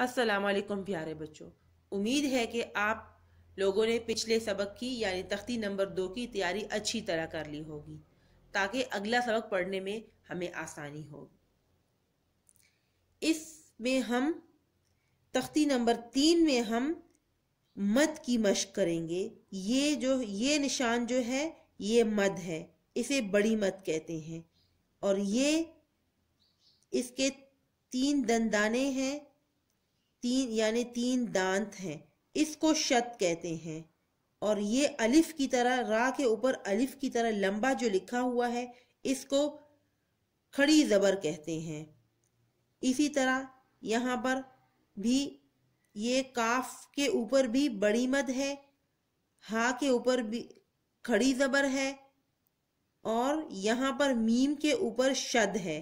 असलकम प्यारे बच्चों उम्मीद है कि आप लोगों ने पिछले सबक की यानी तख्ती नंबर दो की तैयारी अच्छी तरह कर ली होगी ताकि अगला सबक पढ़ने में हमें आसानी हो इसमें हम तख्ती नंबर तीन में हम मद की मश्क करेंगे ये जो ये निशान जो है ये मद है इसे बड़ी मद कहते हैं और ये इसके तीन दंदाने हैं तीन यानी तीन दांत हैं इसको शत कहते हैं और ये अलिफ की तरह रा के ऊपर अलिफ की तरह लंबा जो लिखा हुआ है इसको खड़ी ज़बर कहते हैं इसी तरह यहाँ पर भी ये काफ के ऊपर भी बड़ी मद है हा के ऊपर भी खड़ी ज़बर है और यहाँ पर मीम के ऊपर शद है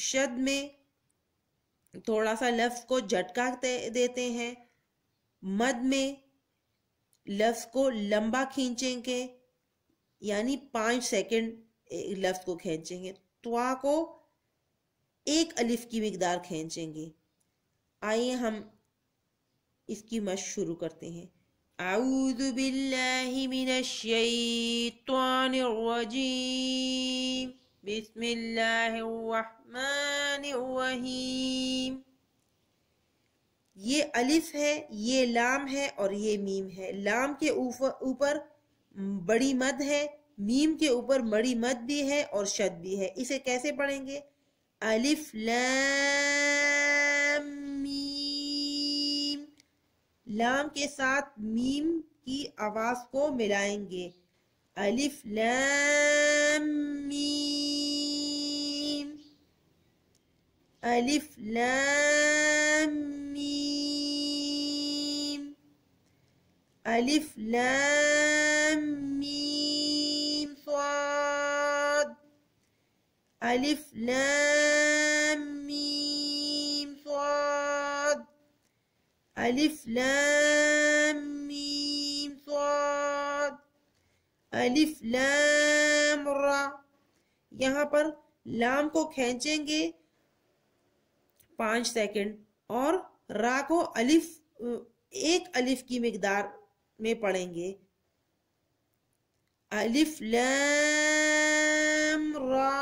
शद में थोड़ा सा लफ्ज़ को झटका देते हैं मद में लफ्ज़ को लंबा खींचेंगे यानी पाँच सेकंड लफ्ज़ को खींचेंगे त्वा को एक अलिफ की मकदार खींचेंगे आइए हम इसकी मश शुरू करते हैं आऊद الرحيم ये अलिफ है ये लाम है और ये मीम है लाम के ऊपर बड़ी मद है मीम के ऊपर बड़ी मद भी है और शद भी है इसे कैसे पढ़ेंगे अलिफ लाम मीम लाम के साथ मीम की आवाज को मिलाएंगे अलिफ लाम ألف لام ميم ألف لام ميم صاد ألف لام ميم صاد ألف لام ميم صاد ألف لام را يهابر لام लाम को खींचेंगे पाँच सेकंड और रा को अलिफ एक अलिफ की मकदार में पढ़ेंगे अलिफ लाम रा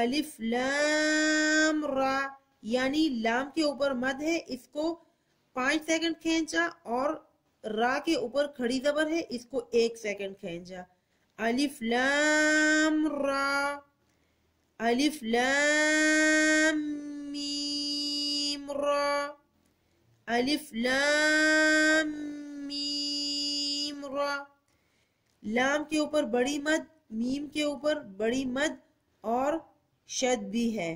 अलिफ लाम रा यानी लाम के ऊपर मद है इसको पांच सेकंड खेचा और रा के ऊपर खड़ी जबर है इसको एक सेकंड खेचा अलिफ लाम रा अलिफ लाम را ألف لام मीम रा लाम के ऊपर बड़ी मद मीम के ऊपर बड़ी मद और शद भी है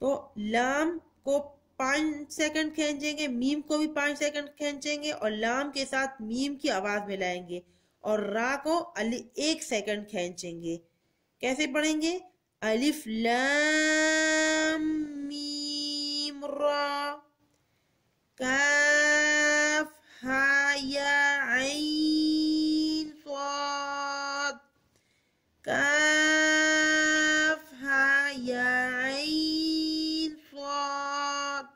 तो लाम को पांच सेकंड खेचेंगे मीम को भी पांच सेकंड खेचेंगे और लाम के साथ मीम की आवाज मिलाएंगे और रा को अली एक सेकंड खेचेंगे कैसे पढ़ेंगे अलिफ लाम را كاف ها يا عين صاد كاف ها يا عين صاد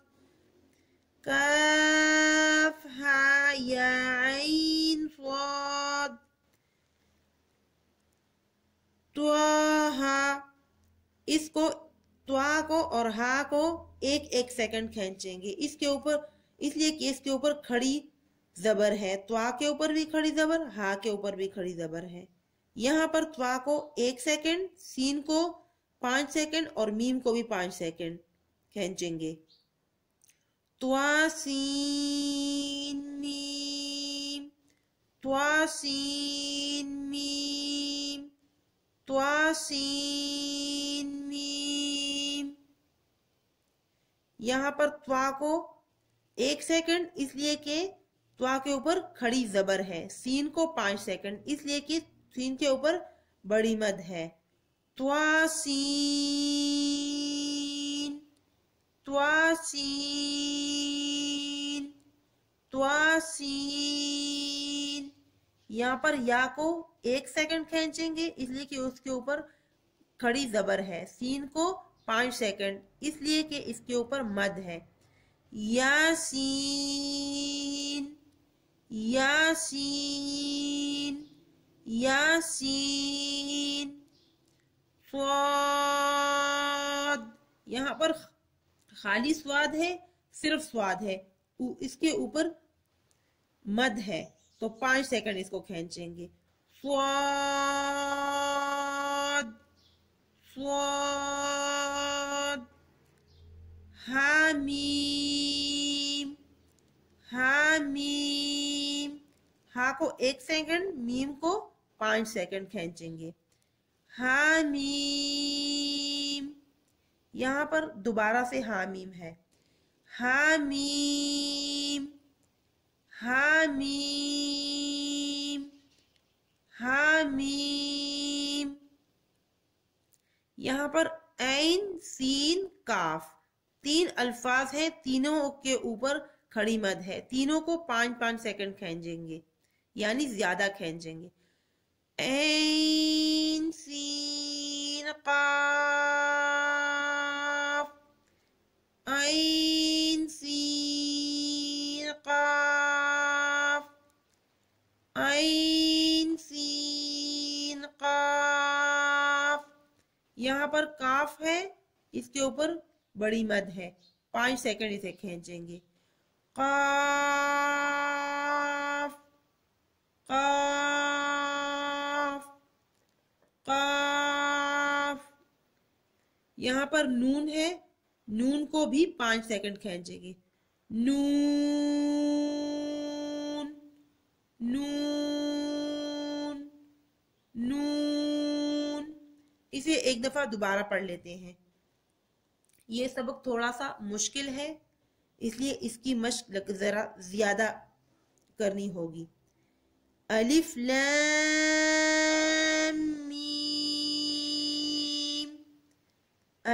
كاف ها يا عين صاد त्वाहा इसको त्वा को और हा को एक एक सेकंड खेचेंगे इसके ऊपर इसलिए कि इसके ऊपर खड़ी जबर है त्वा के ऊपर भी खड़ी जबर हा के ऊपर भी खड़ी जबर है यहाँ पर त्वा को एक सेकंड सीन को पांच सेकंड और मीम को भी पांच सेकंड खेचेंगे त्वा सीन त्वा सीन त्वा सीन यहाँ पर त्वा को एक सेकंड इसलिए कि त्वा के ऊपर खड़ी जबर है सीन को पांच सेकंड इसलिए कि सीन के ऊपर बड़ी मद है त्वा सीन त्वा सीन त्वा सीन यहाँ पर या को एक सेकंड खेचेंगे इसलिए कि उसके ऊपर खड़ी जबर है सीन को पाँच सेकंड इसलिए कि इसके ऊपर मद है यासीन यासीन यासीन स्वाद यहाँ पर खाली स्वाद है सिर्फ स्वाद है इसके ऊपर मद है तो पांच सेकंड इसको खींचेंगे स्वाद स्वाद हामीम हामीम हा को एक सेकंड मीम को पांच सेकंड खेचेंगे हामीम यहाँ पर दोबारा से हामीम है हामीम हामीम हामीम यहाँ पर ऐन सीन काफ तीन अल्फाज हैं तीनों के ऊपर खड़ी मद है तीनों को पांच पांच सेकंड खेंजेंगे यानी ज्यादा खेंजेंगे ऐन यहाँ पर काफ है इसके ऊपर बड़ी मद है पांच सेकंड इसे खींचेंगे काफ पर नून है नून को भी पांच सेकंड खींचेंगे नून नून नून इसे एक दफा दोबारा पढ़ लेते हैं ये सबक थोड़ा सा मुश्किल है इसलिए इसकी मश्क ज़रा ज़्यादा करनी होगी अलिफ लीम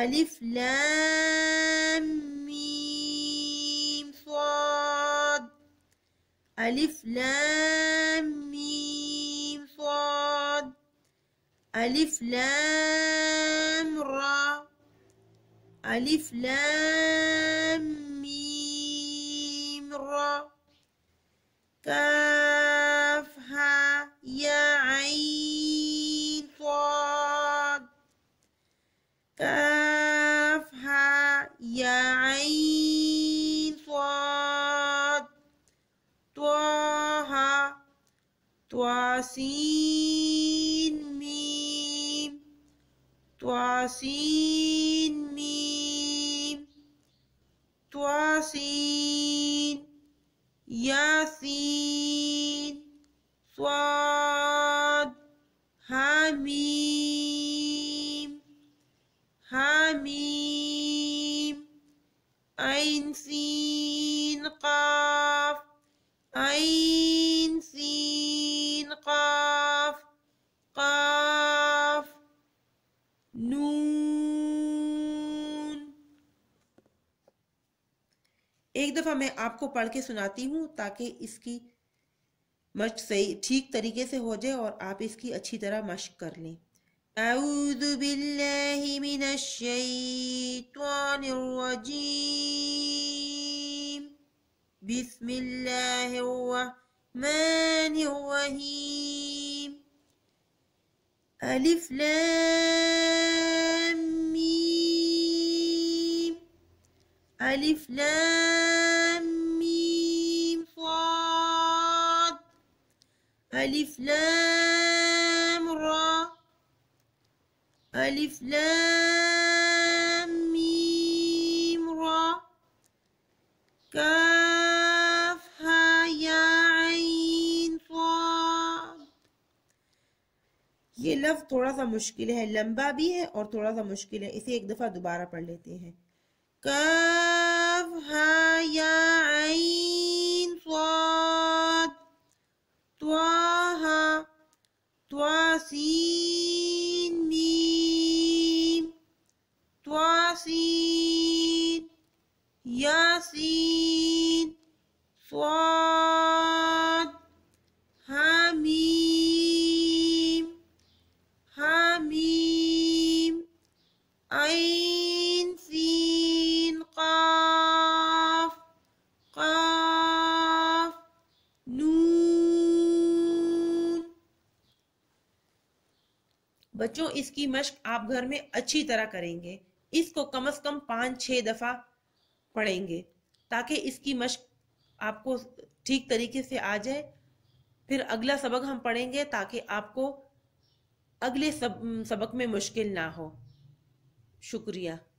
अलिफ लीम स्वाद अलिफ लीम स्वाद अलिफ लाम रा ألف لام ميم را كاف ها يا عين صاد كاف ها يا عين صاد طه طاسين ميم طاسين وسين ياسين صاد حميم حميم عين سين قاف عين एक दफ़ा मैं आपको पढ़ के सुनाती हूँ ताकि इसकी मश्क सही ठीक तरीके से हो जाए और आप इसकी अच्छी तरह मश्क कर लें أعوذ بالله من الشيطان الرجيم بسم الله الرحمن الرحيم ألف لام ألف لام ميم صاد ألف لام را ألف لام ميم را كاف ها يا عين صاد یہ لفظ تھوڑا سا مشکل ہے لمبا بھی ہے اور تھوڑا سا مشکل ہے اسے ایک دفعہ دوبارہ پڑھ لیتے ہیں का बच्चों इसकी मश्क आप घर में अच्छी तरह करेंगे इसको कम से कम पाँच छः दफ़ा पढ़ेंगे ताकि इसकी मश्क आपको ठीक तरीके से आ जाए फिर अगला सबक हम पढ़ेंगे ताकि आपको अगले सब सबक में मुश्किल ना हो शुक्रिया